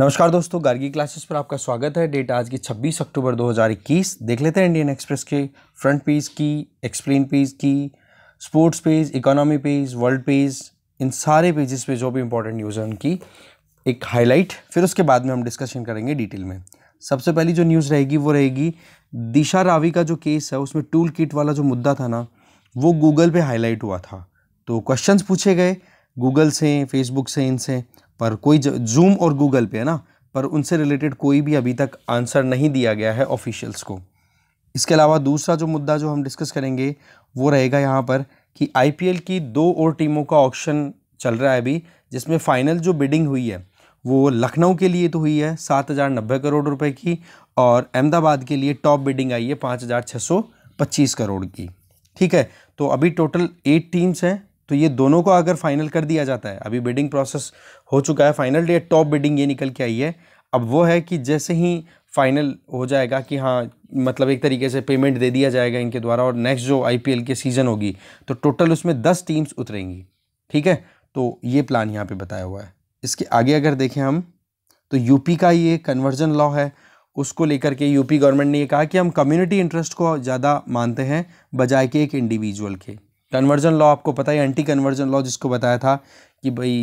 नमस्कार दोस्तों गार्गी क्लासेस पर आपका स्वागत है डेट आज की 26 अक्टूबर 2021 देख लेते हैं इंडियन एक्सप्रेस के फ्रंट पेज की एक्सप्लेन पेज की sports page economy page world page इन सारे पेजेस पे जो भी इंपॉर्टेंट न्यूज़ है उनकी एक हाईलाइट फिर उसके बाद में हम डिस्कशन करेंगे डिटेल में सबसे पहली जो न्यूज़ रहेगी वो रहेगी दिशा रावी का जो केस है उसमें टूल किट वाला जो मुद्दा था ना वो गूगल पर हाईलाइट हुआ था तो क्वेश्चन पूछे गए गूगल से फेसबुक से इनसे पर कोई जूम और गूगल पे है ना पर उनसे रिलेटेड कोई भी अभी तक आंसर नहीं दिया गया है ऑफिशियल्स को इसके अलावा दूसरा जो मुद्दा जो हम डिस्कस करेंगे वो रहेगा यहाँ पर कि आई की दो और टीमों का ऑप्शन चल रहा है अभी जिसमें फ़ाइनल जो बिडिंग हुई है वो लखनऊ के लिए तो हुई है सात हज़ार नब्बे करोड़ रुपए की और अहमदाबाद के लिए टॉप बिडिंग आई है पाँच हज़ार छः सौ पच्चीस करोड़ की ठीक है तो अभी टोटल एट टीम्स हैं तो ये दोनों को अगर फाइनल कर दिया जाता है अभी बिडिंग प्रोसेस हो चुका है फाइनल डेट टॉप बिडिंग ये निकल के आई है अब वो है कि जैसे ही फाइनल हो जाएगा कि हाँ मतलब एक तरीके से पेमेंट दे दिया जाएगा इनके द्वारा और नेक्स्ट जो आईपीएल की सीज़न होगी तो टोटल उसमें दस टीम्स उतरेंगी ठीक है तो ये प्लान यहाँ पे बताया हुआ है इसके आगे अगर देखें हम तो यूपी का ये कन्वर्जन लॉ है उसको लेकर के यूपी गवर्नमेंट ने ये कहा कि हम कम्युनिटी इंटरेस्ट को ज़्यादा मानते हैं बजाय के एक इंडिविजुअल के कन्वर्जन लॉ आपको पता है एंटी कन्वर्जन लॉ जिसको बताया था कि भाई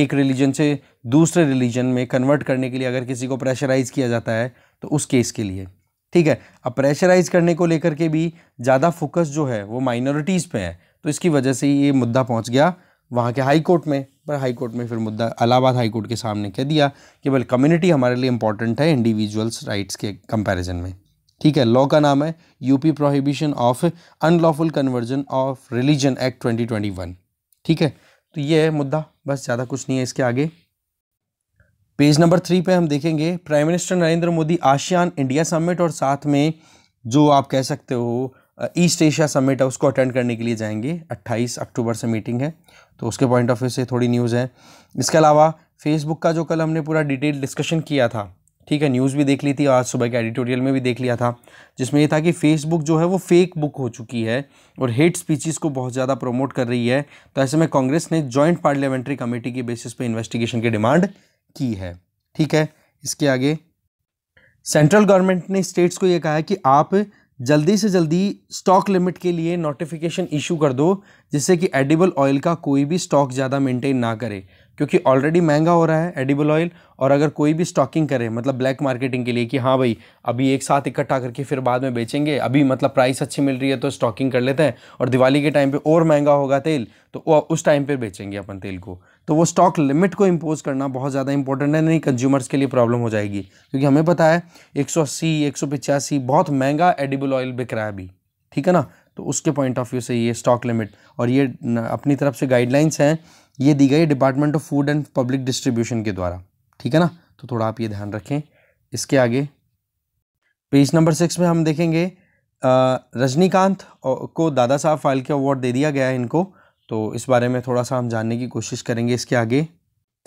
एक रिलीजन से दूसरे रिलीजन में कन्वर्ट करने के लिए अगर किसी को प्रेशराइज़ किया जाता है तो उस केस के लिए ठीक है अब प्रेशराइज करने को लेकर के भी ज़्यादा फोकस जो है वो माइनॉरिटीज़ पे है तो इसकी वजह से ये मुद्दा पहुंच गया वहाँ के हाई कोर्ट में पर हाई कोर्ट में फिर मुद्दा इलाहाबाद हाई कोर्ट के सामने कह दिया कि भाई कम्युनिटी हमारे लिए इंपॉर्टेंट है इंडिविजुअल्स राइट्स के कंपैरिजन में ठीक है लॉ का नाम है UP prohibition of unlawful conversion of religion act 2021 ठीक है तो ये है मुद्दा बस ज़्यादा कुछ नहीं है इसके आगे पेज नंबर थ्री पे हम देखेंगे prime minister Narendra Modi ASEAN India summit और साथ में जो आप कह सकते हो ईस्ट एशिया समिट है उसको अटेंड करने के लिए जाएंगे 28 अक्टूबर से मीटिंग है तो उसके पॉइंट ऑफ व्यू से थोड़ी न्यूज़ है इसके अलावा फेसबुक का जो कल हमने पूरा डिटेल डिस्कशन किया था ठीक है न्यूज़ भी देख ली थी आज सुबह के एडिटोरियल में भी देख लिया था जिसमें ये था कि फेसबुक जो है वो फेक बुक हो चुकी है और हेट स्पीचेस को बहुत ज़्यादा प्रमोट कर रही है तो ऐसे में कांग्रेस ने जॉइंट पार्लियामेंट्री कमेटी के बेसिस पे इन्वेस्टिगेशन की डिमांड की है ठीक है इसके आगे सेंट्रल गवर्नमेंट ने स्टेट्स को ये कहा है कि आप जल्दी से जल्दी स्टॉक लिमिट के लिए नोटिफिकेशन इशू कर दो जिससे कि एडिबल ऑयल का कोई भी स्टॉक ज़्यादा मेंटेन ना करे क्योंकि ऑलरेडी महंगा हो रहा है एडिबल ऑयल और अगर कोई भी स्टॉकिंग करे मतलब ब्लैक मार्केटिंग के लिए कि हाँ भाई अभी एक साथ इकट्ठा करके फिर बाद में बेचेंगे अभी मतलब प्राइस अच्छी मिल रही है तो स्टॉकिंग कर लेते हैं और दिवाली के टाइम पे और महंगा होगा तेल तो उस टाइम पे बेचेंगे अपन तेल को तो वो स्टॉक लिमिट को इम्पोज करना बहुत ज़्यादा इंपॉर्टेंट है नहीं कंज्यूमर्स के लिए प्रॉब्लम हो जाएगी क्योंकि हमें पता है एक सौ बहुत महंगा एडिबल ऑयल बिक रहा है अभी ठीक है ना तो उसके पॉइंट ऑफ व्यू से ये स्टॉक लिमिट और ये अपनी तरफ से गाइडलाइंस हैं ये दी गई department of food and public distribution के द्वारा ठीक है ना तो थोड़ा आप ये ध्यान रखें इसके आगे पेज नंबर सिक्स में हम देखेंगे रजनीकांत को दादा साहब फाल्के अवार्ड दे दिया गया है इनको तो इस बारे में थोड़ा सा हम जानने की कोशिश करेंगे इसके आगे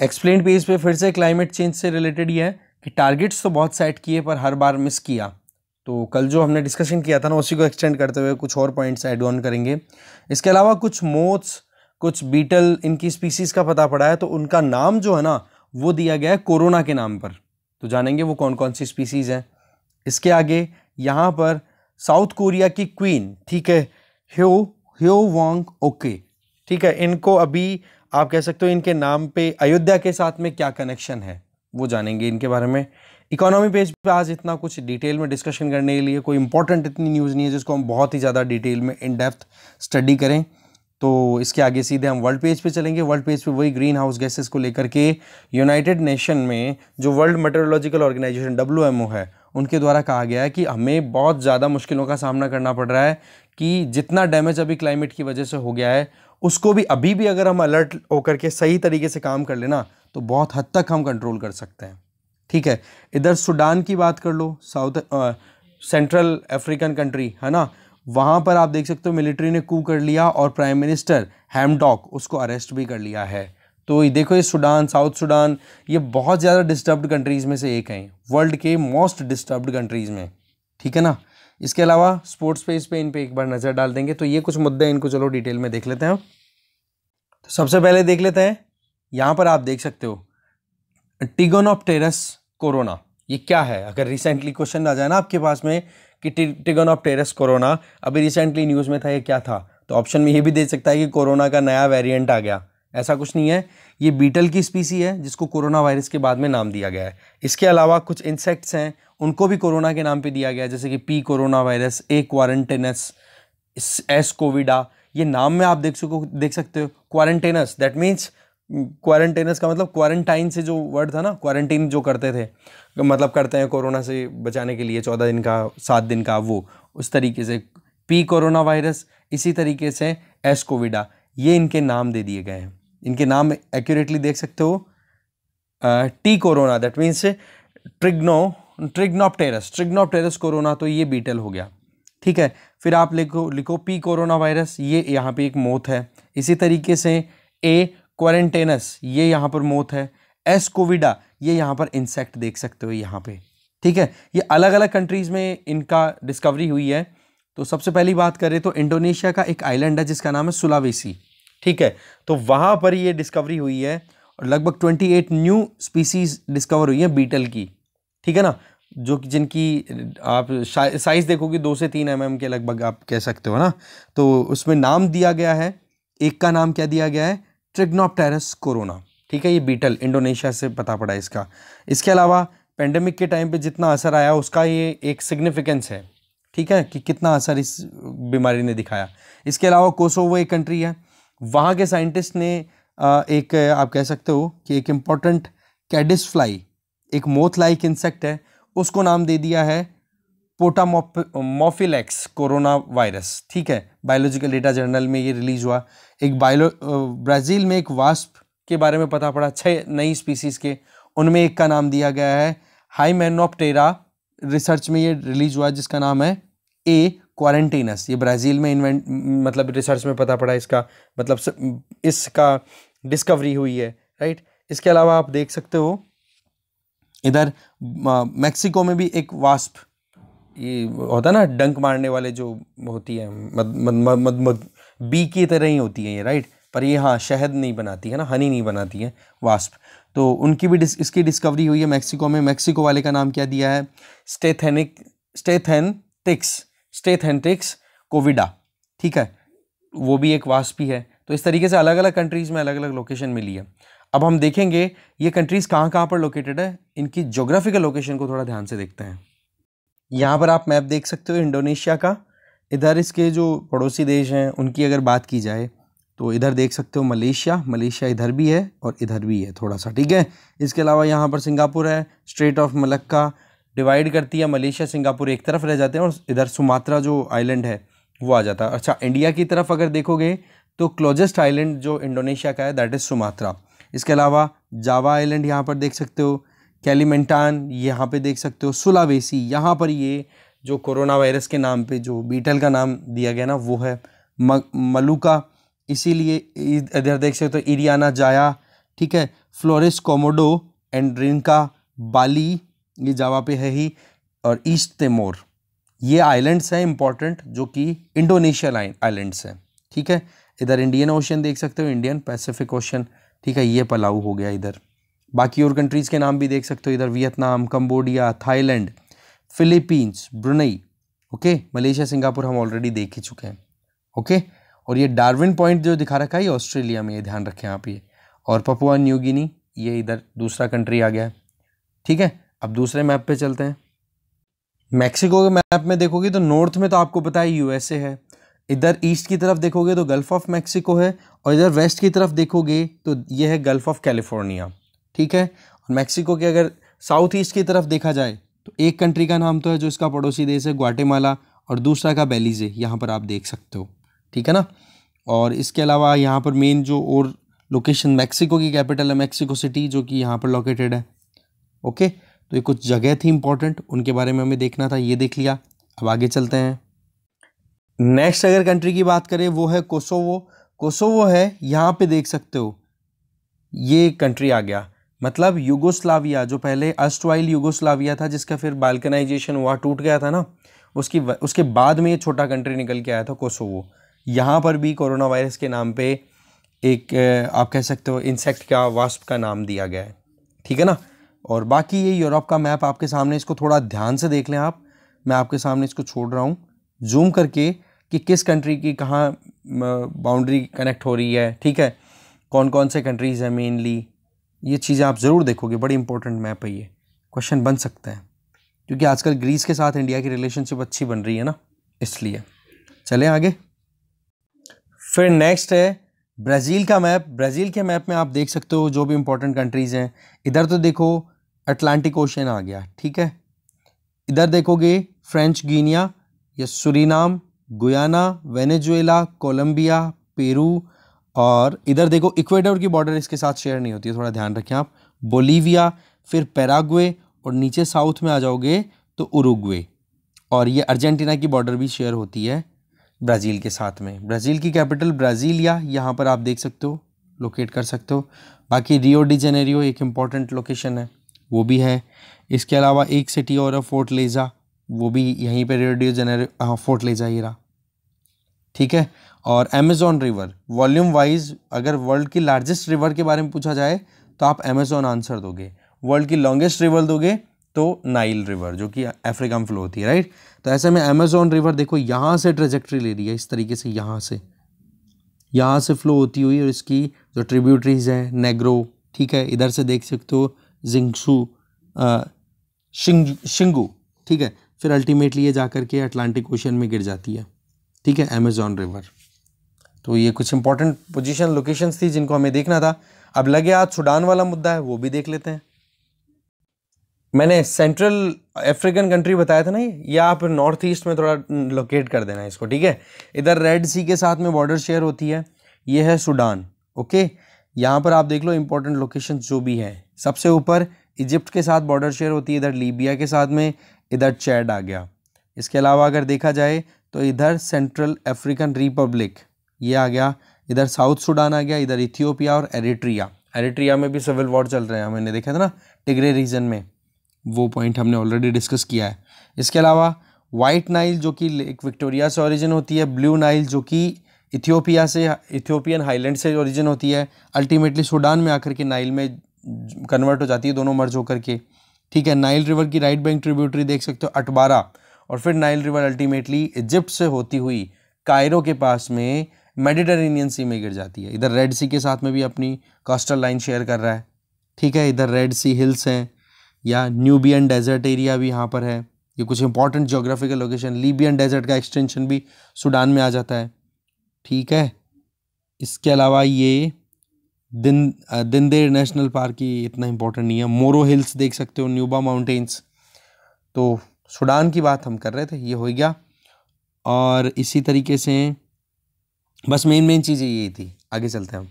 एक्सप्लेन पेज पे फिर से क्लाइमेट चेंज से रिलेटेड ये है कि टारगेट्स तो बहुत सेट किए पर हर बार मिस किया तो कल जो हमने डिस्कशन किया था ना उसी को एक्सटेंड करते हुए कुछ और पॉइंट्स एड ऑन करेंगे इसके अलावा कुछ मोड्स कुछ बीटल इनकी स्पीसीज का पता पड़ा है तो उनका नाम जो है ना वो दिया गया है कोरोना के नाम पर तो जानेंगे वो कौन कौन सी स्पीसीज़ हैं इसके आगे यहाँ पर साउथ कोरिया की क्वीन ठीक है ह्यो ह्यो वोंग ओके ठीक है इनको अभी आप कह सकते हो इनके नाम पे अयोध्या के साथ में क्या कनेक्शन है वो जानेंगे इनके बारे में इकोनॉमी पेज पे आज इतना कुछ डिटेल में डिस्कशन करने के लिए कोई इंपॉर्टेंट इतनी न्यूज़ नहीं है जिसको हम बहुत ही ज़्यादा डिटेल में इन डेप्थ स्टडी करें तो इसके आगे सीधे हम वर्ल्ड पेज पे चलेंगे वर्ल्ड पेज पे वही ग्रीन हाउस गैसेस को लेकर के यूनाइटेड नेशन में जो वर्ल्ड मेट्रोलॉजिकल ऑर्गेनाइजेशन डब्ल्यू है उनके द्वारा कहा गया है कि हमें बहुत ज़्यादा मुश्किलों का सामना करना पड़ रहा है कि जितना डैमेज अभी क्लाइमेट की वजह से हो गया है उसको भी अभी भी अगर हम अलर्ट होकर के सही तरीके से काम कर लेना तो बहुत हद तक हम कंट्रोल कर सकते हैं ठीक है इधर सूडान की बात कर लो साउथ सेंट्रल अफ्रीकन कंट्री है ना वहाँ पर आप देख सकते हो मिलिट्री ने कू कर लिया और प्राइम मिनिस्टर हैमडॉक उसको अरेस्ट भी कर लिया है तो ये देखो ये सूडान साउथ सूडान ये बहुत ज़्यादा डिस्टर्ब्ड कंट्रीज़ में से एक हैं वर्ल्ड के मोस्ट डिस्टर्ब्ड कंट्रीज़ में ठीक है ना इसके अलावा स्पोर्ट्स पेज पे इन पे एक बार नज़र डाल देंगे तो ये कुछ मुद्दे इनको चलो डिटेल में देख लेते हैं तो सबसे पहले देख लेते हैं यहाँ पर आप देख सकते हो ऑफ टेरस कोरोना ये क्या है अगर रिसेंटली क्वेश्चन आ जाए ना आपके पास में कि टिगन ऑफ टेरस कोरोना अभी रिसेंटली न्यूज़ में था ये क्या था तो ऑप्शन में ये भी दे सकता है कि कोरोना का नया वेरिएंट आ गया ऐसा कुछ नहीं है ये बीटल की स्पीसी है जिसको कोरोना वायरस के बाद में नाम दिया गया है इसके अलावा कुछ इंसेक्ट्स हैं उनको भी कोरोना के नाम पर दिया गया जैसे कि P corona virus A quarantenus S covida ये नाम में आप देख सको देख सकते हो क्वारंटेनस दैट मीन्स क्वारंटेनस का मतलब क्वारंटाइन से जो वर्ड था ना क्वारंटीन जो करते थे मतलब करते हैं कोरोना से बचाने के लिए चौदह दिन का सात दिन का वो उस तरीके से पी कोरोना वायरस इसी तरीके से एस कोविडा ये इनके नाम दे दिए गए हैं इनके नाम एक्यूरेटली देख सकते हो T corona that means trigono Trigonopterus Trigonopterus corona तो ये बीटल हो गया ठीक है फिर आप लिखो लिखो पी कोरोना वायरस ये यहाँ पे एक मौत है इसी तरीके से ए क्वारंटेनस ये यहाँ पर मोथ है एसकोविडा ये यहाँ पर इंसेक्ट देख सकते हो यहाँ पे ठीक है ये अलग अलग कंट्रीज़ में इनका डिस्कवरी हुई है तो सबसे पहली बात करें तो इंडोनेशिया का एक आइलैंड है जिसका नाम है सुलावेसी ठीक है तो वहाँ पर ये डिस्कवरी हुई है और लगभग twenty eight new species discover हुई हैं बीटल की ठीक है ना जो जिनकी आप साइज़ देखोगे दो से तीन एम mm के लगभग आप कह सकते हो ना तो उसमें नाम दिया गया है एक का नाम क्या दिया गया है ट्रिग्नोपटेरस कोरोना ठीक है ये बीटल इंडोनेशिया से पता पड़ा इसका इसके अलावा पेंडेमिक के टाइम पे जितना असर आया उसका ये एक सिग्निफिकेंस है ठीक है कि कितना असर इस बीमारी ने दिखाया इसके अलावा कोसोवो एक कंट्री है वहाँ के साइंटिस्ट ने एक आप कह सकते हो कि एक इम्पॉर्टेंट कैडिस फ्लाई एक मोथ लाइक इंसेक्ट है उसको नाम दे दिया है पोटामोफिलेक्स कोरोना वायरस ठीक है बायोलॉजिकल डेटा जर्नल में ये रिलीज हुआ एक बायो ब्राज़ील में एक वास्प के बारे में पता पड़ा छः नई स्पीसीज़ के उनमें एक का नाम दिया गया है हाई मैनोपटेरा रिसर्च में ये रिलीज हुआ जिसका नाम है ए क्वारंटीनस ये ब्राज़ील में इन्वेंट मतलब रिसर्च में पता पड़ा इसका मतलब इसका डिस्कवरी हुई है राइट इसके अलावा आप देख सकते हो इधर मैक्सिको में भी एक वास्प ये होता है ना डंक मारने वाले जो होती है मद मद मद, मद, मद बी की तरह ही होती है ये राइट पर ये हाँ शहद नहीं बनाती है ना हनी नहीं बनाती है वास्प तो उनकी भी डिस, इसकी डिस्कवरी हुई है मैक्सिको में मैक्सिको वाले का नाम क्या दिया है स्टेथेनिक स्टेथेनटिक्स स्टेथेनटिक्स कोविडा ठीक है वो भी एक वास्प ही है तो इस तरीके से अलग अलग कंट्रीज़ में अलग अलग लोकेशन मिली है अब हम देखेंगे ये कंट्रीज़ कहाँ कहाँ पर लोकेटेड है इनकी जोग्राफिकल लोकेशन को थोड़ा ध्यान से देखते हैं यहाँ पर आप मैप देख सकते हो इंडोनेशिया का इधर इसके जो पड़ोसी देश हैं उनकी अगर बात की जाए तो इधर देख सकते हो मलेशिया मलेशिया इधर भी है और इधर भी है थोड़ा सा ठीक है इसके अलावा यहाँ पर सिंगापुर है स्ट्रेट ऑफ मलक्का डिवाइड करती है मलेशिया सिंगापुर एक तरफ रह जाते हैं और इधर सुमात्रा जो आइलैंड है वो आ जाता है अच्छा इंडिया की तरफ अगर देखोगे तो क्लोजेस्ट आइलैंड जो इंडोनेशिया का है दैट इज़ सुमात्रा इसके अलावा जावा आइलैंड यहाँ पर देख सकते हो कैलीमेंटान यहाँ पे देख सकते हो सुलावेसी यहाँ पर ये जो कोरोना वायरस के नाम पे जो बीटल का नाम दिया गया ना वो है म, मलुका इसीलिए इधर देख सकते हो तो इरियाना जाया ठीक है Flores Komodo and Rinca Bali ये जावा पे है ही और ईस्ट तेमोर ये आइलैंड्स हैं इम्पॉर्टेंट जो कि इंडोनेशिया आइलैंड्स हैं ठीक है इधर इंडियन ओशन देख सकते हो इंडियन पैसिफिक ओशन ठीक है ये पलाऊ हो गया इधर बाकी और कंट्रीज़ के नाम भी देख सकते हो इधर Vietnam Cambodia Thailand Philippines Brunei okay Malaysia Singapore हम ऑलरेडी देख ही चुके हैं ओके और ये डार्विन पॉइंट जो दिखा रखा है ये ऑस्ट्रेलिया में ये ध्यान रखें आप ये और पपुआ न्यू गिनी ये इधर दूसरा कंट्री आ गया है ठीक है अब दूसरे मैप पे चलते हैं मैक्सिको के मैप में देखोगे तो नॉर्थ में तो आपको पता है यूएसए है इधर ईस्ट की तरफ देखोगे तो गल्फ़ ऑफ मैक्सिको है और इधर वेस्ट की तरफ देखोगे तो ये है गल्फ़ ऑफ कैलिफोर्निया ठीक है और मैक्सिको के अगर साउथ ईस्ट की तरफ देखा जाए तो एक कंट्री का नाम तो है जो इसका पड़ोसी देश है ग्वाटेमाला और दूसरा का बेलीजे यहाँ पर आप देख सकते हो ठीक है ना और इसके अलावा यहाँ पर मेन जो और लोकेशन मैक्सिको की कैपिटल है मैक्सिको सिटी जो कि यहाँ पर लोकेटेड है ओके तो ये कुछ जगह थी इंपॉर्टेंट उनके बारे में हमें देखना था ये देख लिया अब आगे चलते हैं नेक्स्ट अगर कंट्री की बात करें वो है कोसोवो कोसोवो है यहाँ पे देख सकते हो ये कंट्री आ गया मतलब यूगोस्लाविया जो पहले अस्टवाइल यूगोस्लाविया था जिसका फिर बाल्कनाइजेशन हुआ टूट गया था ना उसकी उसके बाद में ये छोटा कंट्री निकल के आया था कोसोवो यहाँ पर भी कोरोना वायरस के नाम पे एक आप कह सकते हो इंसेक्ट का वास्प का नाम दिया गया है ठीक है ना और बाकी ये यूरोप का मैप आपके सामने इसको थोड़ा ध्यान से देख लें आप मैं आपके सामने इसको छोड़ रहा हूँ जूम करके कि किस कंट्री की कहाँ बाउंड्री कनेक्ट हो रही है ठीक है कौन कौन से कंट्रीज़ हैं मेनली ये चीज़ें आप ज़रूर देखोगे बड़ी इंपॉर्टेंट मैप है ये क्वेश्चन बन सकता है क्योंकि आजकल ग्रीस के साथ इंडिया की रिलेशनशिप अच्छी बन रही है ना इसलिए चलें आगे फिर नेक्स्ट है ब्राज़ील का मैप ब्राज़ील के मैप में आप देख सकते हो जो भी इंपॉर्टेंट कंट्रीज़ हैं इधर तो देखो अटलांटिक ओशन आ गया ठीक है इधर देखोगे फ्रेंच गिनिया या Suriname Guyana Venezuela Colombia Peru और इधर देखो इक्वेडोर की बॉर्डर इसके साथ शेयर नहीं होती है थोड़ा ध्यान रखें आप बोलीविया फिर पैरागुए और नीचे साउथ में आ जाओगे तो उरुग्वे और ये अर्जेंटीना की बॉर्डर भी शेयर होती है ब्राज़ील के साथ में ब्राज़ील की कैपिटल ब्राज़ीलिया यहाँ पर आप देख सकते हो लोकेट कर सकते हो बाकी रियो डी जेनेरियो एक इम्पॉर्टेंट लोकेशन है वो भी है इसके अलावा एक सिटी और है फोर्ट लेज़ा वो भी यहीं पर Rio de Janeiro Fortaleza ही रहा ठीक है और अमेज़ॉन रिवर वॉल्यूम वाइज अगर वर्ल्ड की लार्जेस्ट रिवर के बारे में पूछा जाए तो आप अमेजोन आंसर दोगे वर्ल्ड की लॉन्गेस्ट रिवर दोगे तो नाइल रिवर जो कि अफ्रीका में फ्लो होती है राइट तो ऐसे में अमेजोन रिवर देखो यहाँ से ट्रेजेक्ट्री ले रही है इस तरीके से यहाँ से यहाँ से फ्लो होती हुई और इसकी जो ट्रिब्यूटरीज हैं नेग्रो ठीक है इधर से देख सकते हो जिंगसू शिंगू ठीक है फिर अल्टीमेटली ये जाकर के अटलांटिक ओशन में गिर जाती है ठीक है अमेजोन रिवर तो ये कुछ इंपॉर्टेंट पोजीशन लोकेशंस थी जिनको हमें देखना था अब लगे आज सूडान वाला मुद्दा है वो भी देख लेते हैं मैंने सेंट्रल अफ्रीकन कंट्री बताया था ना ये आप नॉर्थ ईस्ट में थोड़ा लोकेट कर देना इसको ठीक है इधर रेड सी के साथ में बॉर्डर शेयर होती है ये है सूडान ओके यहाँ पर आप देख लो इंपॉर्टेंट लोकेशन जो भी है सबसे ऊपर इजिप्ट के साथ बॉर्डर शेयर होती है इधर लीबिया के साथ में इधर चैड आ गया इसके अलावा अगर देखा जाए तो इधर सेंट्रल अफ्रीकन रिपब्लिक ये आ गया इधर साउथ सूडान आ गया इधर इथियोपिया और एरिट्रिया एरिट्रिया में भी सिविल वॉर चल रहे हैं हमने देखा था ना टिगरे रीजन में वो पॉइंट हमने ऑलरेडी डिस्कस किया है इसके अलावा वाइट नाइल जो कि लेक विक्टोरिया से ओरिजिन होती है ब्लू नाइल जो कि इथियोपिया से इथियोपियन हाईलैंड से ओरिजिन होती है अल्टीमेटली सूडान में आकर के नाइल में कन्वर्ट हो जाती है दोनों मर्ज होकर के ठीक है नाइल रिवर की राइट बैंक ट्रिब्यूटरी देख सकते हो अटबारा और फिर नाइल रिवर अल्टीमेटली इजिप्ट से होती हुई कायरों के पास में मेडिटरेनियन सी में गिर जाती है इधर रेड सी के साथ में भी अपनी कोस्टल लाइन शेयर कर रहा है ठीक है इधर रेड सी हिल्स हैं या न्यूबियन डेजर्ट एरिया भी यहाँ पर है ये कुछ important geographical location Libyan desert का एक्सटेंशन भी सूडान में आ जाता है ठीक है इसके अलावा ये दिन दिनदेर नेशनल पार्क ही इतना इंपॉर्टेंट नहीं है मोरो हिल्स देख सकते हो न्यूबा माउंटेन्स तो सूडान की बात हम कर रहे थे ये हो गया और इसी तरीके से बस मेन मेन चीज़ें यही थी आगे चलते हैं हम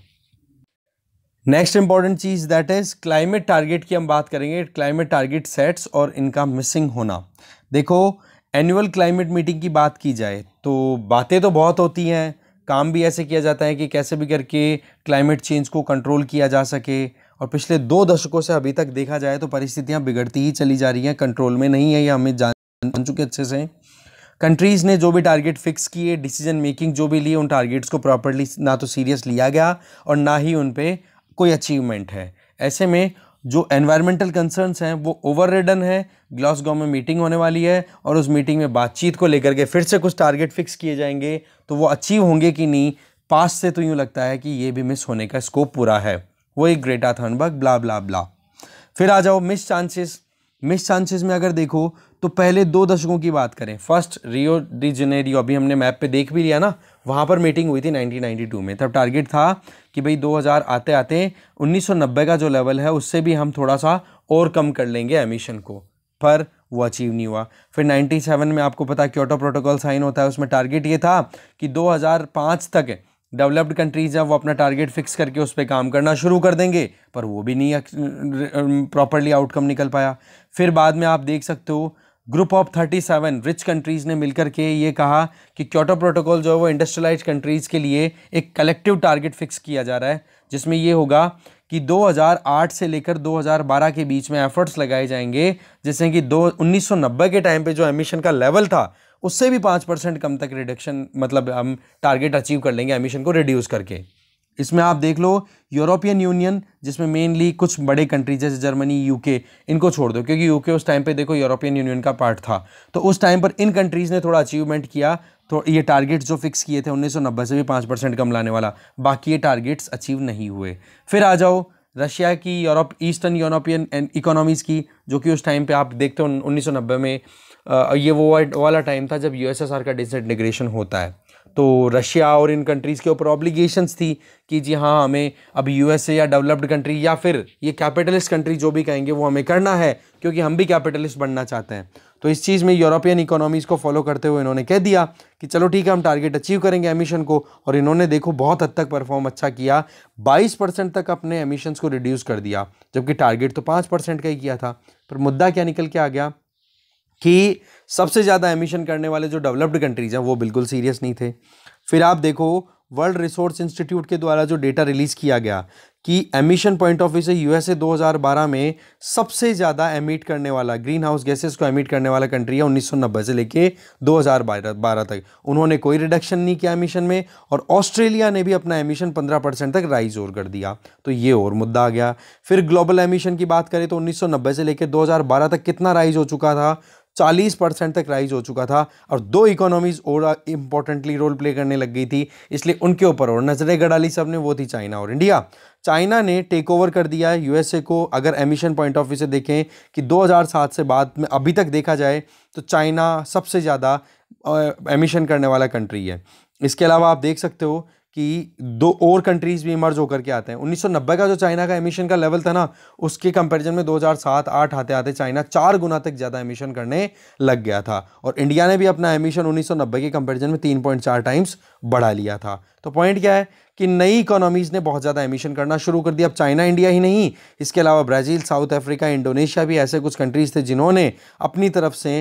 नेक्स्ट इंपॉर्टेंट चीज़ दैट इज़ क्लाइमेट टारगेट की हम बात करेंगे क्लाइमेट टारगेट सेट्स और इनका मिसिंग होना देखो एनुअल क्लाइमेट मीटिंग की बात की जाए तो बातें तो बहुत होती हैं काम भी ऐसे किया जाता है कि कैसे भी करके क्लाइमेट चेंज को कंट्रोल किया जा सके और पिछले दो दशकों से अभी तक देखा जाए तो परिस्थितियाँ बिगड़ती ही चली जा रही हैं कंट्रोल में नहीं है या हमें जान चुके अच्छे से कंट्रीज़ ने जो भी टारगेट फिक्स किए डिसीजन मेकिंग जो भी लिए उन टारगेट्स को प्रॉपरली ना तो सीरियस लिया गया और ना ही उन पर कोई अचीवमेंट है ऐसे में जो एनवायरमेंटल कंसर्न्स हैं वो ओवर है ग्लासगो में मीटिंग होने वाली है और उस मीटिंग में बातचीत को लेकर के फिर से कुछ टारगेट फिक्स किए जाएंगे तो वो अचीव होंगे कि नहीं पास से तो यूँ लगता है कि ये भी मिस होने का स्कोप पूरा है वो एक ग्रेटा थर्नबर्ग ब्ला ब्ला ब्ला फिर आ जाओ मिस चांसेस मिस चांसेस में अगर देखो तो पहले दो दशकों की बात करें फर्स्ट रियो डी जेनेरियो अभी हमने मैप पे देख भी लिया ना वहाँ पर मीटिंग हुई थी 1992 में तब टारगेट था कि भाई 2000 आते आते 1990 का जो लेवल है उससे भी हम थोड़ा सा और कम कर लेंगे एमिशन को पर वो अचीव नहीं हुआ फिर 97 में आपको पता क्योटो प्रोटोकॉल साइन होता है उसमें टारगेट ये था कि दो तक डेवलप्ड कंट्रीज़ हैं वो अपना टारगेट फिक्स करके उस पर काम करना शुरू कर देंगे पर वो भी नहीं प्रॉपरली आउटकम निकल पाया फिर बाद में आप देख सकते हो group of thirty seven rich countries ने मिलकर के ये कहा कि क्योटो प्रोटोकॉल जो है वो इंडस्ट्रियलाइज कंट्रीज़ के लिए एक कलेक्टिव टारगेट फिक्स किया जा रहा है जिसमें ये होगा कि 2008 से लेकर 2012 के बीच में एफर्ट्स लगाए जाएंगे जिससे कि दो उन्नीस के टाइम पे जो एमिशन का लेवल था उससे भी पाँच परसेंट कम तक रिडक्शन मतलब हम टारगेट अचीव कर लेंगे एमिशन को रिड्यूस करके इसमें आप देख लो यूरोपियन यूनियन जिसमें मेनली कुछ बड़े कंट्रीज जैसे जर्मनी यूके इनको छोड़ दो क्योंकि यूके उस टाइम पे देखो यूरोपियन यूनियन का पार्ट था तो उस टाइम पर इन कंट्रीज़ ने थोड़ा अचीवमेंट किया तो ये टारगेट्स जो फिक्स किए थे उन्नीस से भी पाँच परसेंट कम लाने वाला बाकी ये टारगेट्स अचीव नहीं हुए फिर आ जाओ रशिया की यूरोप ईस्टर्न यूरोपियन इकोनॉमीज़ की जो कि उस टाइम पर आप देखते हो उन्नीस में ये वो वाला टाइम था जब यूएसएसआर का डिसइंटीग्रेशन होता है तो रशिया और इन कंट्रीज़ के ऊपर ऑब्लिगेशंस थी कि जी हाँ हमें अब यूएसए या डेवलप्ड कंट्री या फिर ये कैपिटलिस्ट कंट्री जो भी कहेंगे वो हमें करना है क्योंकि हम भी कैपिटलिस्ट बनना चाहते हैं तो इस चीज़ में यूरोपियन इकोनॉमीज़ को फॉलो करते हुए इन्होंने कह दिया कि चलो ठीक है हम टारगेट अचीव करेंगे एमिशन को और इन्होंने देखो बहुत हद तक परफॉर्म अच्छा किया 22 परसेंट तक अपने एमिशंस को रिड्यूस कर दिया जबकि टारगेट तो 5 परसेंट का ही किया था पर मुद्दा क्या निकल के आ गया कि सबसे ज़्यादा एमिशन करने वाले जो डेवलप्ड कंट्रीज़ हैं वो बिल्कुल सीरियस नहीं थे फिर आप देखो वर्ल्ड रिसोर्स इंस्टीट्यूट के द्वारा जो डेटा रिलीज़ किया गया कि एमिशन पॉइंट ऑफ व्यू से यूएसए 2012 में सबसे ज़्यादा एमिट करने वाला ग्रीन हाउस गैसेस को एमिट करने वाला कंट्री है उन्नीस से लेके 2012 तक उन्होंने कोई रिडक्शन नहीं किया एमिशन में और ऑस्ट्रेलिया ने भी अपना एमिशन 15 परसेंट तक राइज और कर दिया तो ये और मुद्दा आ गया फिर ग्लोबल एमिशन की बात करें तो उन्नीस से लेकर दो तक कितना राइज हो चुका था 40 परसेंट तक राइज हो चुका था और दो इकोनॉमीज और इम्पोर्टेंटली रोल प्ले करने लग गई थी इसलिए उनके ऊपर और नजरें गड़ा ली सबने वो थी चाइना और इंडिया चाइना ने टेक ओवर कर दिया है यूएसए को अगर एमिशन पॉइंट ऑफ व्यू से देखें कि 2007 से बाद में अभी तक देखा जाए तो चाइना सबसे ज़्यादा एमिशन करने वाला कंट्री है इसके अलावा आप देख सकते हो कि दो और कंट्रीज़ भी इमर्ज होकर के आते हैं 1990 का जो चाइना का एमिशन का लेवल था ना उसके कंपैरिजन में 2007-8 आते आते चाइना चार गुना तक ज़्यादा एमिशन करने लग गया था और इंडिया ने भी अपना एमिशन 1990 के कंपैरिजन में 3.4 टाइम्स बढ़ा लिया था तो पॉइंट क्या है कि नई इकोनॉमीज़ ने बहुत ज़्यादा एमिशन करना शुरू कर दिया अब चाइना इंडिया ही नहीं इसके अलावा ब्राज़ील साउथ अफ्रीका इंडोनेशिया भी ऐसे कुछ कंट्रीज़ थे जिन्होंने अपनी तरफ से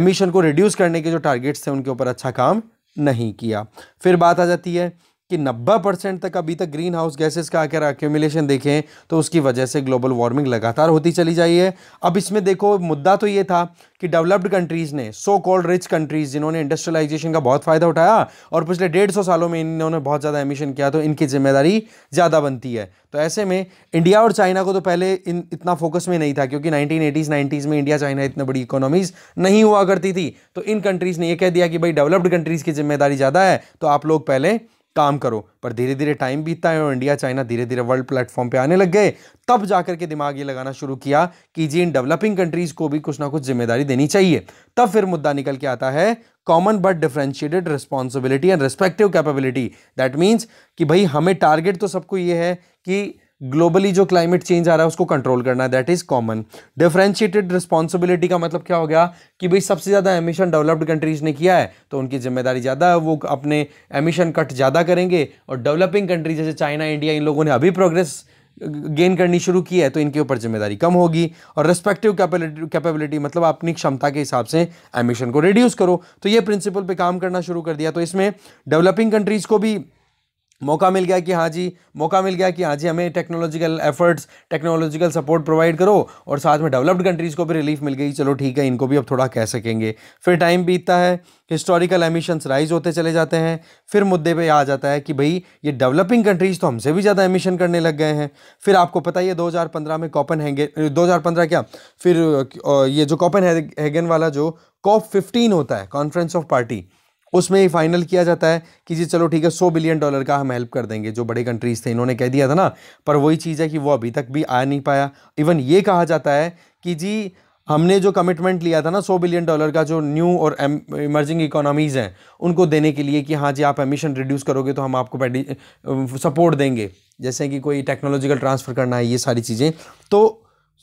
एमिशन को रिड्यूस करने के जो टारगेट्स थे उनके ऊपर अच्छा काम नहीं किया फिर बात आ जाती है कि 90 परसेंट तक अभी तक ग्रीन हाउस गैसेस का अगर एक्यूमिलेशन देखें तो उसकी वजह से ग्लोबल वार्मिंग लगातार होती चली जाइए अब इसमें देखो मुद्दा तो ये था कि डेवलप्ड कंट्रीज़ ने सो कॉल्ड रिच कंट्रीज़ जिन्होंने इंडस्ट्रियलाइजेशन का बहुत फ़ायदा उठाया और पिछले डेढ़ सौ सालों में इन्होंने बहुत ज़्यादा एमिशन किया तो इनकी जिम्मेदारी ज़्यादा बनती है तो ऐसे में इंडिया और चाइना को तो पहले इन इतना फोकस में नहीं था क्योंकि नाइनटीन एटीज़ नाइन्टीज़ में इंडिया चाइना इतनी बड़ी इकोनॉमीज़ नहीं हुआ करती थी तो इन कंट्रीज़ ने यह कह दिया कि भाई डेवलप्ड कंट्रीज़ की जिम्मेदारी ज़्यादा है तो आप लोग पहले काम करो पर धीरे धीरे टाइम बीतता है और इंडिया चाइना धीरे धीरे वर्ल्ड प्लेटफॉर्म पे आने लग गए तब जाकर के दिमाग ये लगाना शुरू किया कि जी इन डेवलपिंग कंट्रीज़ को भी कुछ ना कुछ जिम्मेदारी देनी चाहिए तब फिर मुद्दा निकल के आता है common but differentiated responsibility and respective capability that means कि भाई हमें टारगेट तो सबको ये है कि ग्लोबली जो क्लाइमेट चेंज आ रहा है उसको कंट्रोल करना है that is common differentiated responsibility का मतलब क्या हो गया कि भाई सबसे ज़्यादा एमिशन डेवलप्ड कंट्रीज़ ने किया है तो उनकी जिम्मेदारी ज़्यादा है वो अपने एमिशन कट ज़्यादा करेंगे और डेवलपिंग कंट्री जैसे चाइना इंडिया इन लोगों ने अभी प्रोग्रेस गेन करनी शुरू की है तो इनके ऊपर जिम्मेदारी कम होगी और रेस्पेक्टिव कैपेबिलिटी मतलब अपनी क्षमता के हिसाब से एमिशन को रिड्यूस करो तो ये प्रिंसिपल पे काम करना शुरू कर दिया तो इसमें डेवलपिंग कंट्रीज़ को भी मौका मिल गया कि हाँ जी मौका मिल गया कि हाँ जी हमें technological efforts technological support provide करो और साथ में डेवलप्ड कंट्रीज़ को भी रिलीफ मिल गई चलो ठीक है इनको भी अब थोड़ा कह सकेंगे फिर टाइम बीतता है हिस्टोरिकल एमिशंस राइज होते चले जाते हैं फिर मुद्दे पे आ जाता है कि भाई ये डेवलपिंग कंट्रीज़ तो हमसे भी ज़्यादा एमिशन करने लग गए हैं फिर आपको पता ही है 2015 में कॉपन हैंगे दो क्या फिर ये जो कॉपन हैगन वाला जो कॉप फिफ्टीन होता है कॉन्फ्रेंस ऑफ पार्टी उसमें ही फाइनल किया जाता है कि जी चलो ठीक है सौ बिलियन डॉलर का हम हेल्प कर देंगे जो बड़े कंट्रीज़ थे इन्होंने कह दिया था ना पर वही चीज़ है कि वो अभी तक भी आ नहीं पाया इवन ये कहा जाता है कि जी हमने जो कमिटमेंट लिया था ना सौ बिलियन डॉलर का जो न्यू और इमर्जिंग इकोनॉमीज़ हैं उनको देने के लिए कि हाँ जी आप एमिशन रिड्यूस करोगे तो हम आपको सपोर्ट देंगे जैसे कि कोई टेक्नोलॉजिकल ट्रांसफ़र करना है ये सारी चीज़ें तो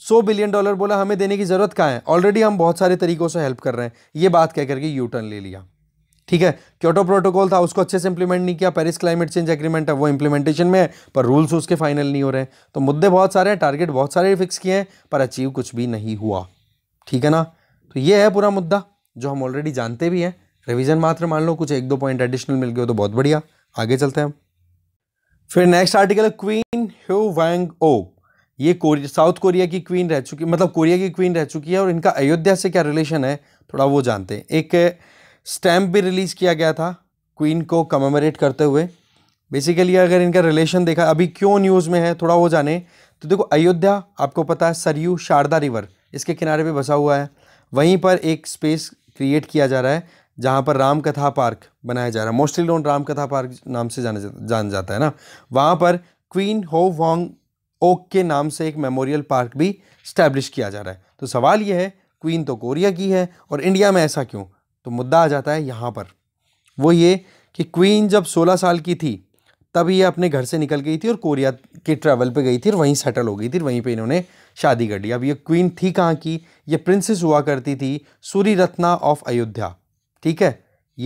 सौ बिलियन डॉलर बोला हमें देने की ज़रूरत कहाँ है ऑलरेडी हम बहुत सारे तरीक़ों से हेल्प कर रहे हैं ये बात कह करके यू टर्न ले लिया ठीक है क्योटो प्रोटोकॉल था उसको अच्छे से इंप्लीमेंट नहीं किया पेरिस क्लाइमेट चेंज एग्रीमेंट है वो इंप्लीमेंटेशन में है पर रूल्स उसके फाइनल नहीं हो रहे तो मुद्दे बहुत सारे हैं टारगेट बहुत सारे फिक्स किए हैं पर अचीव कुछ भी नहीं हुआ ठीक है ना तो ये है पूरा मुद्दा जो हम ऑलरेडी जानते भी हैं रिविजन मात्र मान लो कुछ एक दो पॉइंट एडिशनल मिल गए तो बहुत बढ़िया आगे चलते हैं फिर नेक्स्ट आर्टिकल है क्वीन ह्यू वैंग ओ ये कोरिया साउथ कोरिया की क्वीन रह चुकी मतलब कोरिया की क्वीन रह चुकी है और इनका अयोध्या से क्या रिलेशन है थोड़ा वो जानते हैं एक स्टैम्प भी रिलीज़ किया गया था क्वीन को कमेमोरेट करते हुए बेसिकली अगर इनका रिलेशन देखा अभी क्यों न्यूज़ में है थोड़ा वो जाने तो देखो अयोध्या आपको पता है सरयू शारदा रिवर इसके किनारे पे बसा हुआ है वहीं पर एक स्पेस क्रिएट किया जा रहा है जहाँ पर रामकथा पार्क बनाया जा रहा है मोस्टली नोन रामकथा पार्क नाम से जाना जा, जान जाता है ना वहाँ पर क्वीन हो वॉन्ग ओक के नाम से एक मेमोरियल पार्क भी स्टैब्लिश किया जा रहा है तो सवाल ये है क्वीन तो कोरिया की है और इंडिया में ऐसा क्यों तो मुद्दा आ जाता है यहाँ पर वो ये कि क्वीन जब 16 साल की थी तब ये अपने घर से निकल गई थी और कोरिया के ट्रैवल पे गई थी और वहीं सेटल हो गई थी वहीं पे इन्होंने शादी कर ली अब ये क्वीन थी कहाँ की ये प्रिंसेस हुआ करती थी सूरी रत्ना ऑफ अयोध्या ठीक है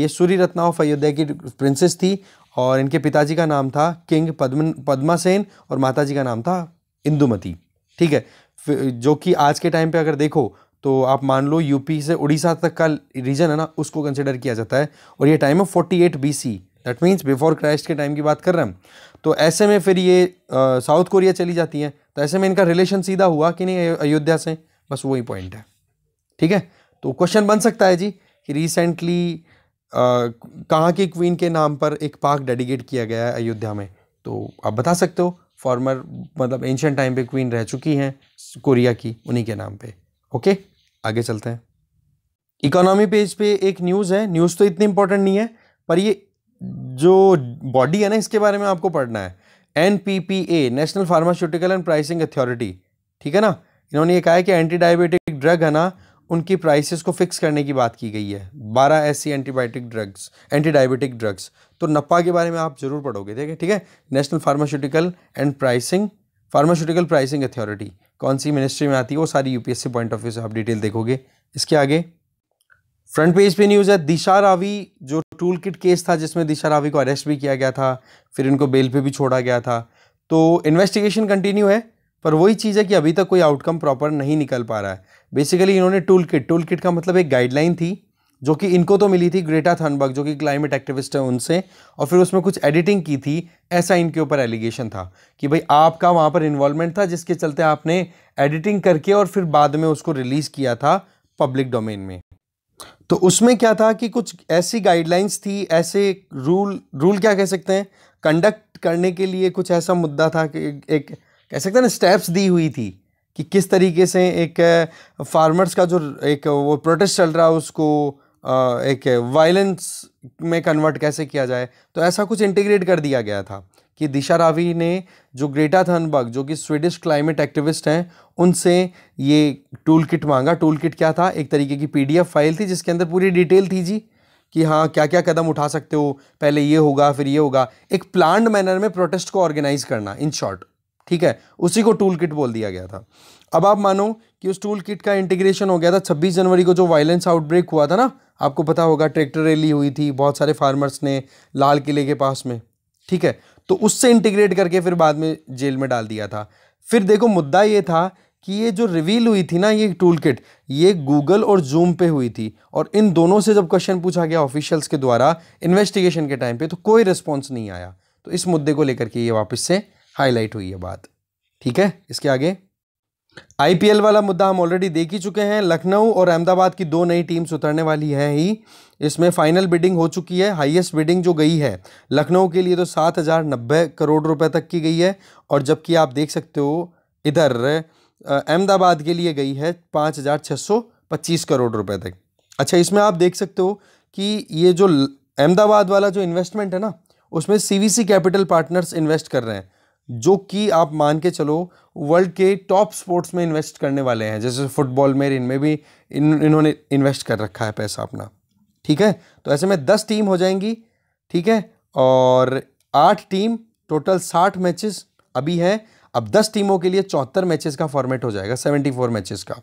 ये सूरी रत्ना ऑफ अयोध्या की प्रिंसेस थी और इनके पिताजी का नाम था किंग पद्म पद्मासेन और माता का नाम था इंदुमती ठीक है जो कि आज के टाइम पर अगर देखो तो आप मान लो यूपी से उड़ीसा तक का रीजन है ना उसको कंसिडर किया जाता है और ये टाइम है forty eight B C that means before Christ के टाइम की बात कर रहे हैं तो ऐसे में फिर ये साउथ कोरिया चली जाती है तो ऐसे में इनका रिलेशन सीधा हुआ कि नहीं अयोध्या से बस वही पॉइंट है ठीक है तो क्वेश्चन बन सकता है जी कि रिसेंटली कहाँ की क्वीन के नाम पर एक पार्क डेडिकेट किया गया है अयोध्या में तो आप बता सकते हो फॉर्मर मतलब एंशियंट टाइम पे क्वीन रह चुकी हैं कोरिया की उन्हीं के नाम पे ओके आगे चलते हैं इकोनॉमी पेज पे एक न्यूज़ है न्यूज़ तो इतनी इंपॉर्टेंट नहीं है पर ये जो बॉडी है ना इसके बारे में आपको पढ़ना है N P P A national pharmaceutical and pricing authority ठीक है ना इन्होंने ये कहा है कि एंटी डायबिटिक ड्रग है ना उनकी प्राइसेस को फिक्स करने की बात की गई है बारह ऐसी antibiotic drugs anti diabetic drugs तो नप्पा के बारे में आप ज़रूर पढ़ोगे ठीक है ठीक है national pharmaceutical and pricing pharmaceutical pricing authority कौन सी मिनिस्ट्री में आती है वो सारी यूपीएससी पॉइंट ऑफ व्यू से आप डिटेल देखोगे इसके आगे फ्रंट पेज पे न्यूज़ है दिशा रावी जो टूल किट केस था जिसमें दिशा रावी को अरेस्ट भी किया गया था फिर इनको बेल पे भी छोड़ा गया था तो इन्वेस्टिगेशन कंटिन्यू है पर वही चीज़ है कि अभी तक कोई आउटकम प्रॉपर नहीं निकल पा रहा है बेसिकली इन्होंने टूल किट टूल किट का मतलब एक गाइडलाइन थी जो कि इनको तो मिली थी ग्रेटा थनबर्ग जो कि क्लाइमेट एक्टिविस्ट है उनसे और फिर उसमें कुछ एडिटिंग की थी ऐसा इनके ऊपर एलिगेशन था कि भाई आपका वहाँ पर इन्वॉल्वमेंट था जिसके चलते आपने एडिटिंग करके और फिर बाद में उसको रिलीज़ किया था पब्लिक डोमेन में तो उसमें क्या था कि कुछ ऐसी गाइडलाइंस थी ऐसे रूल रूल क्या कह सकते हैं कंडक्ट करने के लिए कुछ ऐसा मुद्दा था कि एक कह सकते हैं ना स्टेप्स दी हुई थी कि किस तरीके से एक फार्मर्स का जो एक वो प्रोटेस्ट चल रहा है उसको एक वायलेंस में कन्वर्ट कैसे किया जाए तो ऐसा कुछ इंटीग्रेट कर दिया गया था कि दिशा रावी ने जो ग्रेटा थनबर्ग जो कि स्वीडिश क्लाइमेट एक्टिविस्ट हैं उनसे ये टूल किट मांगा टूल किट क्या था एक तरीके की पीडीएफ फाइल थी जिसके अंदर पूरी डिटेल थी जी कि हाँ क्या क्या कदम उठा सकते हो पहले ये होगा फिर ये होगा एक प्लान मैनर में प्रोटेस्ट को ऑर्गेनाइज करना इन शॉर्ट ठीक है उसी को टूल किट बोल दिया गया था अब आप मानो कि उस टूल किट का इंटीग्रेशन हो गया था 26 जनवरी को जो वायलेंस आउटब्रेक हुआ था ना आपको पता होगा ट्रैक्टर रैली हुई थी बहुत सारे फार्मर्स ने लाल किले के पास में ठीक है तो उससे इंटीग्रेट करके फिर बाद में जेल में डाल दिया था फिर देखो मुद्दा ये था कि ये जो रिवील हुई थी ना ये टूल किट ये गूगल और जूम पे हुई थी और इन दोनों से जब क्वेश्चन पूछा गया ऑफिशियल्स के द्वारा इन्वेस्टिगेशन के टाइम पे तो कोई रिस्पॉन्स नहीं आया तो इस मुद्दे को लेकर के ये वापस से हाईलाइट हुई है बात ठीक है इसके आगे आईपीएल वाला मुद्दा हम ऑलरेडी देख ही चुके हैं लखनऊ और अहमदाबाद की दो नई टीम्स उतरने वाली है ही इसमें फाइनल बिडिंग हो चुकी है हाईएस्ट बिडिंग जो गई है लखनऊ के लिए तो सात हज़ार नब्बे करोड़ रुपए तक की गई है और जबकि आप देख सकते हो इधर अहमदाबाद के लिए गई है पाँच हज़ार छः सौ पच्चीस करोड़ रुपए तक अच्छा इसमें आप देख सकते हो कि ये जो अहमदाबाद वाला जो इन्वेस्टमेंट है ना उसमें सी कैपिटल पार्टनर्स इन्वेस्ट कर रहे हैं जो कि आप मान के चलो वर्ल्ड के टॉप स्पोर्ट्स में इन्वेस्ट करने वाले हैं जैसे फुटबॉल में इनमें भी इन इन्होंने इन्वेस्ट कर रखा है पैसा अपना ठीक है तो ऐसे में दस टीम हो जाएंगी ठीक है और आठ टीम टोटल साठ मैचेस अभी हैं अब दस टीमों के लिए चौहत्तर मैचेस का फॉर्मेट हो जाएगा सेवेंटी फोर का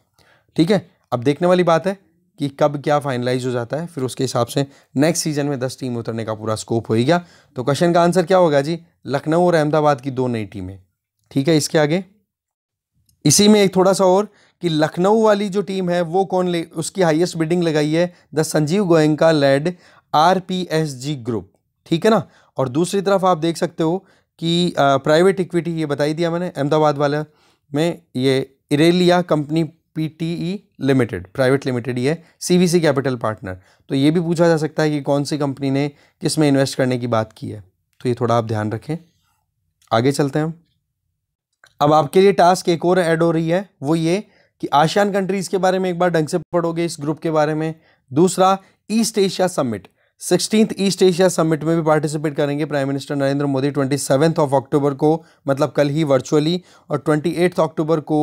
ठीक है अब देखने वाली बात है कि कब क्या फाइनलाइज हो जाता है फिर उसके हिसाब से नेक्स्ट सीजन में दस टीम उतरने का पूरा स्कोप गया तो क्वेश्चन का आंसर क्या होगा जी लखनऊ और अहमदाबाद की दो नई टीमें ठीक है इसके आगे इसी में एक थोड़ा सा और कि लखनऊ वाली जो टीम है वो कौन ले उसकी हाईएस्ट बिडिंग लगाई है the Sanjiv Goenka led R P S G group ठीक है ना और दूसरी तरफ आप देख सकते हो कि प्राइवेट इक्विटी ये बताई दिया मैंने अहमदाबाद वाला में ये Irelia company PTE limited private limited ही है सीवीसी कैपिटल पार्टनर तो ये भी पूछा जा सकता है कि कौन सी कंपनी ने किस में इन्वेस्ट करने की बात की है तो ये थोड़ा आप ध्यान रखें आगे चलते हैं अब आपके लिए टास्क एक और ऐड हो रही है वो ये कि आशियान कंट्रीज़ के बारे में एक बार ढंग से पढ़ोगे इस ग्रुप के बारे में दूसरा East Asia summit sixteen East Asia summit में भी पार्टिसिपेट करेंगे prime minister Narendra Modi twenty seventh of October को मतलब कल ही वर्चुअली और ट्वेंटी एट्थ अक्टूबर को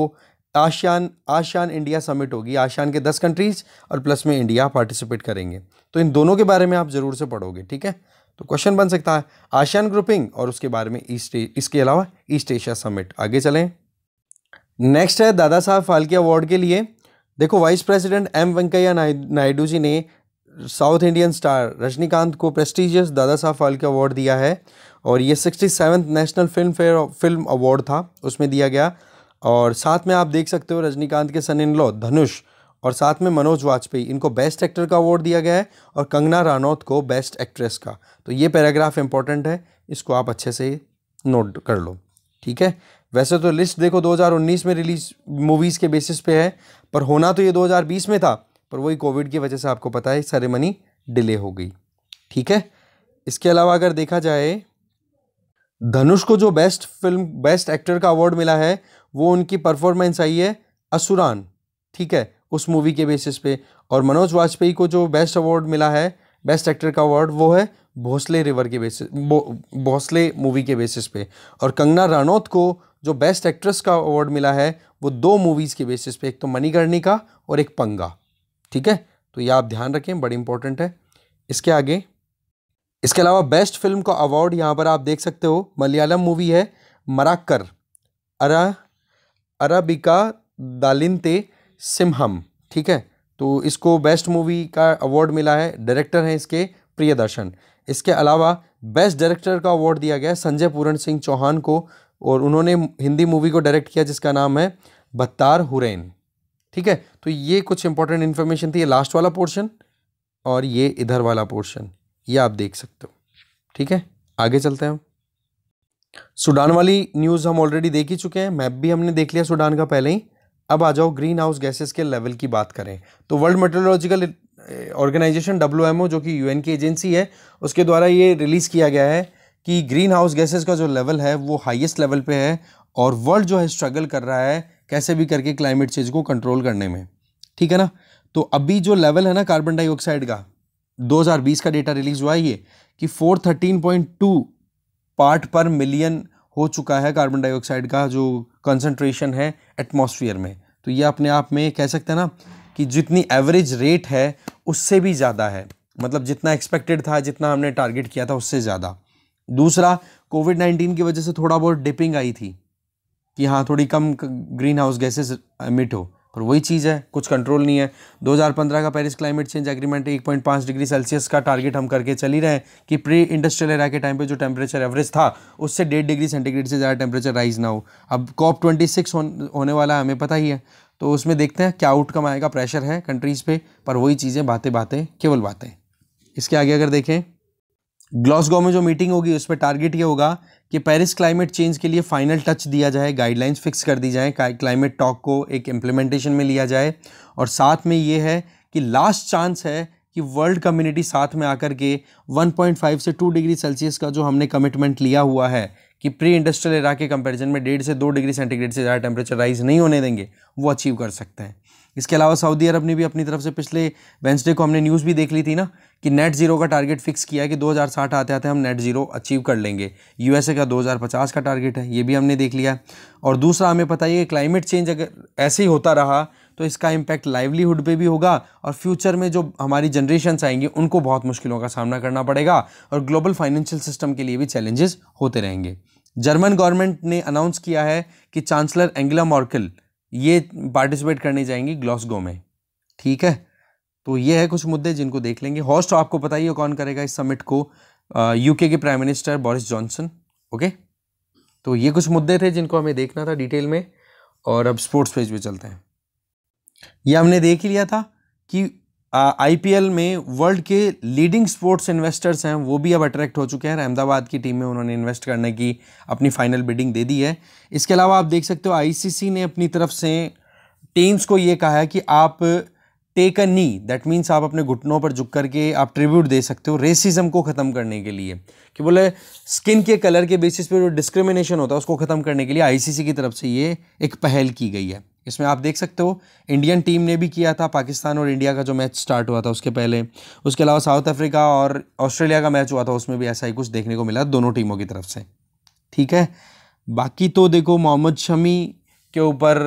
आशियान आशियान इंडिया समिट होगी आशियान के दस कंट्रीज़ और प्लस में इंडिया पार्टिसिपेट करेंगे तो इन दोनों के बारे में आप ज़रूर से पढ़ोगे ठीक है तो क्वेश्चन बन सकता है आशियान ग्रुपिंग और उसके बारे में ईस्ट इसके अलावा ईस्ट एशिया समिट आगे चलें नेक्स्ट है दादा साहब फाल्के अवार्ड के लिए देखो vice president M Venkaiah Naidu ji ने साउथ इंडियन स्टार रजनीकांत को प्रेस्टिजियस दादा साहब फाल्के अवार्ड दिया है और ये sixty national film fare film award था उसमें दिया गया और साथ में आप देख सकते हो रजनीकांत के सन इन लॉ धनुष और साथ में मनोज वाजपेयी इनको बेस्ट एक्टर का अवार्ड दिया गया है और कंगना रानौत को बेस्ट एक्ट्रेस का तो ये पैराग्राफ इंपॉर्टेंट है इसको आप अच्छे से नोट कर लो ठीक है वैसे तो लिस्ट देखो 2019 में रिलीज मूवीज़ के बेसिस पे है पर होना तो ये 2020 में था पर वही कोविड की वजह से आपको पता है सेरेमनी डिले हो गई ठीक है इसके अलावा अगर देखा जाए धनुष को जो बेस्ट फिल्म बेस्ट एक्टर का अवार्ड मिला है वो उनकी परफॉर्मेंस आई है असुरान ठीक है उस मूवी के बेसिस पे और मनोज वाजपेयी को जो बेस्ट अवार्ड मिला है बेस्ट एक्टर का अवार्ड वो है भोसले रिवर के बेसिस भोसले मूवी के बेसिस पे और कंगना रानौत को जो बेस्ट एक्ट्रेस का अवार्ड मिला है वो दो मूवीज़ के बेसिस पे एक तो मणिकर्णी का और एक पंगा ठीक है तो ये आप ध्यान रखें बड़ी इंपॉर्टेंट है इसके आगे इसके अलावा बेस्ट फिल्म का अवार्ड यहाँ पर आप देख सकते हो मलयालम मूवी है मराक्कर अरा अरबिका दालिनते सिम्हम ठीक है तो इसको बेस्ट मूवी का अवार्ड मिला है डायरेक्टर हैं इसके प्रियदर्शन इसके अलावा बेस्ट डायरेक्टर का अवार्ड दिया गया संजय पूरण सिंह चौहान को और उन्होंने हिंदी मूवी को डायरेक्ट किया जिसका नाम है बत्तार हुरैन ठीक है तो ये कुछ इंपॉर्टेंट इन्फॉर्मेशन थी ये लास्ट वाला पोर्शन और ये इधर वाला पोर्शन ये आप देख सकते हो ठीक है आगे चलते हैं हम सूडान वाली न्यूज़ हम ऑलरेडी देख ही चुके हैं मैप भी हमने देख लिया सूडान का पहले ही अब आ जाओ ग्रीन हाउस गैसेस के लेवल की बात करें तो वर्ल्ड मेट्रोलॉजिकल ऑर्गेनाइजेशन डब्ल्यू जो कि यूएन की एजेंसी है उसके द्वारा ये रिलीज़ किया गया है कि ग्रीन हाउस गैसेज का जो लेवल है वो हाइएस्ट लेवल पे है और वर्ल्ड जो है स्ट्रगल कर रहा है कैसे भी करके क्लाइमेट चेंज को कंट्रोल करने में ठीक है ना तो अभी जो लेवल है ना कार्बन डाइऑक्साइड का 2020 का डेटा रिलीज हुआ है ये कि पार्ट पर मिलियन हो चुका है कार्बन डाइऑक्साइड का जो कंसनट्रेशन है एटमॉस्फेयर में तो ये अपने आप में कह सकते हैं ना कि जितनी एवरेज रेट है उससे भी ज़्यादा है मतलब जितना एक्सपेक्टेड था जितना हमने टारगेट किया था उससे ज़्यादा दूसरा कोविड नाइन्टीन की वजह से थोड़ा बहुत डिपिंग आई थी कि हाँ थोड़ी कम ग्रीन हाउस गैसेज एमिट हो और वही चीज़ है कुछ कंट्रोल नहीं है 2015 का Paris climate change agreement 1.5 degree Celsius का टारगेट हम करके चल ही रहे हैं कि प्री इंडस्ट्रियल एरा के टाइम पे जो टेम्परेचर एवरेज था उससे डेढ़ डिग्री सेंटीग्रेड से ज़्यादा टेम्परेचर राइज ना हो अब कॉप ट्वेंटी सिक्स होने वाला है हमें पता ही है तो उसमें देखते हैं क्या आउटकम आएगा प्रेशर है कंट्रीज़ पर वही चीज़ें बातें बातें केवल बातें इसके आगे अगर देखें ग्लॉसगो में जो मीटिंग होगी उसमें टारगेट ये होगा कि पेरिस क्लाइमेट चेंज के लिए फाइनल टच दिया जाए गाइडलाइंस फिक्स कर दी जाए क्लाइमेट टॉक को एक इम्प्लीमेंटेशन में लिया जाए और साथ में ये है कि लास्ट चांस है कि वर्ल्ड कम्युनिटी साथ में आकर के 1.5 से 2 डिग्री सेल्सियस का जो हमने कमिटमेंट लिया हुआ है कि प्री इंडस्ट्रियल एरा के कंपैरिजन में डेढ़ से दो डिग्री सेंटीग्रेड से ज़्यादा टेम्परेचर राइज नहीं होने देंगे वो अचीव कर सकते हैं इसके अलावा सऊदी अरब ने भी अपनी तरफ से पिछले वेंसडे को हमने न्यूज़ भी देख ली थी ना कि नेट जीरो का टारगेट फिक्स किया है कि 2060 आते आते हम नेट जीरो अचीव कर लेंगे यूएसए का 2050 का टारगेट है ये भी हमने देख लिया और दूसरा हमें पता है कि क्लाइमेट चेंज अगर ऐसे ही होता रहा तो इसका इम्पैक्ट लाइवलीहुड पे भी होगा और फ्यूचर में जो हमारी जनरेशन्स आएंगी उनको बहुत मुश्किलों का सामना करना पड़ेगा और ग्लोबल फाइनेंशियल सिस्टम के लिए भी चैलेंजेस होते रहेंगे जर्मन गवर्नमेंट ने अनाउंस किया है कि चांसलर एंगला मॉर्कल ये पार्टिसिपेट करने जाएंगी ग्लॉसगो में ठीक है तो ये है कुछ मुद्दे जिनको देख लेंगे हॉस्ट तो आपको पता ही कौन करेगा इस समिट को यूके के prime minister Boris Johnson okay तो ये कुछ मुद्दे थे जिनको हमें देखना था डिटेल में और अब स्पोर्ट्स पेज पे चलते हैं ये हमने देख ही लिया था कि आईपीएल में वर्ल्ड के लीडिंग स्पोर्ट्स इन्वेस्टर्स हैं वो भी अब अट्रैक्ट हो चुके हैं अहमदाबाद की टीम में उन्होंने इन्वेस्ट करने की अपनी फाइनल बिडिंग दे दी है इसके अलावा आप देख सकते हो आईसीसी ने अपनी तरफ से टीम्स को ये कहा है कि आप take a knee that means आप अपने घुटनों पर झुक करके आप ट्रिब्यूट दे सकते हो रेसिज्म को ख़त्म करने के लिए कि बोले स्किन के कलर के बेसिस पे जो डिस्क्रिमिनेशन होता है उसको ख़त्म करने के लिए आईसीसी की तरफ से ये एक पहल की गई है इसमें आप देख सकते हो इंडियन टीम ने भी किया था पाकिस्तान और इंडिया का जो मैच स्टार्ट हुआ था उसके पहले उसके अलावा साउथ अफ्रीका और ऑस्ट्रेलिया का मैच हुआ था उसमें भी ऐसा ही कुछ देखने को मिला दोनों टीमों की तरफ से ठीक है बाकी तो देखो मोहम्मद शमी के ऊपर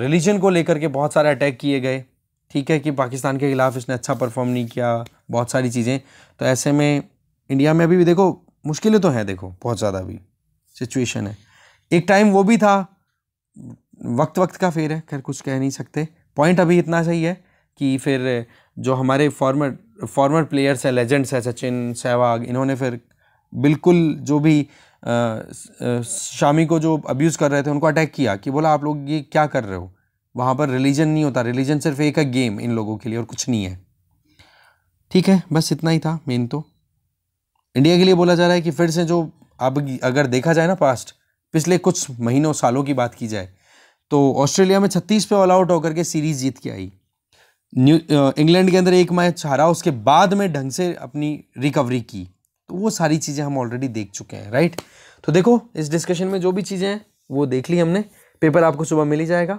रिलीजन को लेकर के बहुत सारे अटैक किए गए ठीक है कि पाकिस्तान के खिलाफ इसने अच्छा परफॉर्म नहीं किया बहुत सारी चीज़ें तो ऐसे में इंडिया में अभी भी देखो मुश्किलें तो हैं देखो बहुत ज़्यादा अभी सिचुएशन है एक टाइम वो भी था वक्त वक्त का फेर है खैर कुछ कह नहीं सकते पॉइंट अभी इतना सही है कि फिर जो हमारे फॉर्मर फॉर्मर प्लेयर्स हैं लेजेंड्स हैं सचिन सहवाग इन्होंने फिर बिल्कुल जो भी शामी को जो अब्यूज़ कर रहे थे उनको अटैक किया कि बोला आप लोग ये क्या कर रहे हो वहाँ पर रिलीजन नहीं होता रिलीजन सिर्फ एक है गेम इन लोगों के लिए और कुछ नहीं है ठीक है बस इतना ही था मेन तो इंडिया के लिए बोला जा रहा है कि फिर से जो अब अगर देखा जाए ना पास्ट पिछले कुछ महीनों सालों की बात की जाए तो ऑस्ट्रेलिया में छत्तीस पे ऑल आउट होकर के सीरीज जीत के आई न्यू इंग्लैंड के अंदर एक मैच हारा उसके बाद में ढंग से अपनी रिकवरी की तो वो सारी चीज़ें हम ऑलरेडी देख चुके हैं राइट तो देखो इस डिस्कशन में जो भी चीज़ें हैं वो देख ली हमने पेपर आपको सुबह मिल ही जाएगा